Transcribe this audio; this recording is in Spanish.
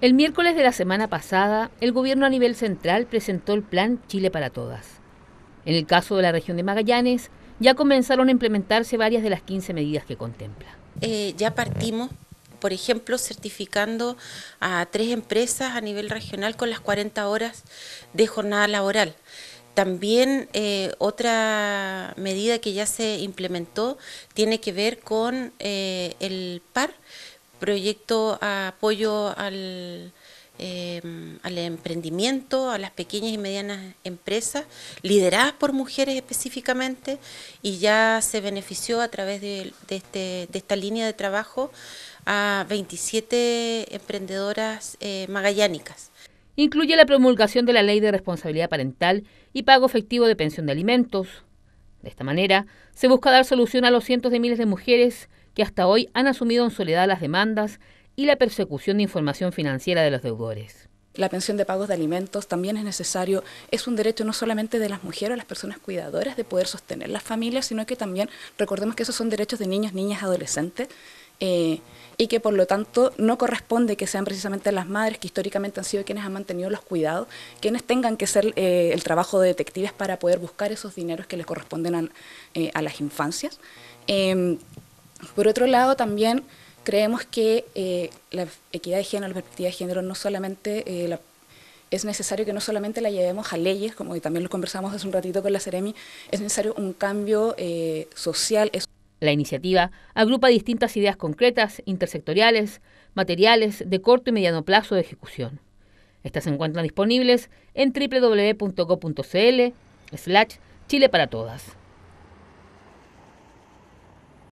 El miércoles de la semana pasada, el gobierno a nivel central presentó el plan Chile para Todas. En el caso de la región de Magallanes, ya comenzaron a implementarse varias de las 15 medidas que contempla. Eh, ya partimos, por ejemplo, certificando a tres empresas a nivel regional con las 40 horas de jornada laboral. También eh, otra medida que ya se implementó tiene que ver con eh, el PAR proyecto a apoyo al, em, al emprendimiento, a las pequeñas y medianas empresas, lideradas por mujeres específicamente, y ya se benefició a través de, este, esta línea de trabajo a 27 emprendedoras eh, magallánicas. Incluye la promulgación de la Ley de Responsabilidad Parental y pago efectivo de pensión de alimentos. De esta manera, se busca dar solución a los cientos de miles de mujeres que hasta hoy han asumido en soledad las demandas y la persecución de información financiera de los deudores. La pensión de pagos de alimentos también es necesario, es un derecho no solamente de las mujeres o las personas cuidadoras de poder sostener las familias, sino que también recordemos que esos son derechos de niños, niñas, adolescentes. Eh, y que por lo tanto no corresponde que sean precisamente las madres que históricamente han sido quienes han mantenido los cuidados, quienes tengan que hacer eh, el trabajo de detectives para poder buscar esos dineros que les corresponden a, eh, a las infancias. Em, por otro lado, también creemos que eh, la equidad de género, la perspectiva de género, no solamente eh, es necesario que no solamente la llevemos a leyes, como también lo conversamos hace un ratito con la Ceremi, es necesario un cambio eh, social. La iniciativa agrupa distintas ideas concretas, intersectoriales, materiales de corto y mediano plazo de ejecución. Estas se encuentran disponibles en www.go.cl slash Chile para Todas.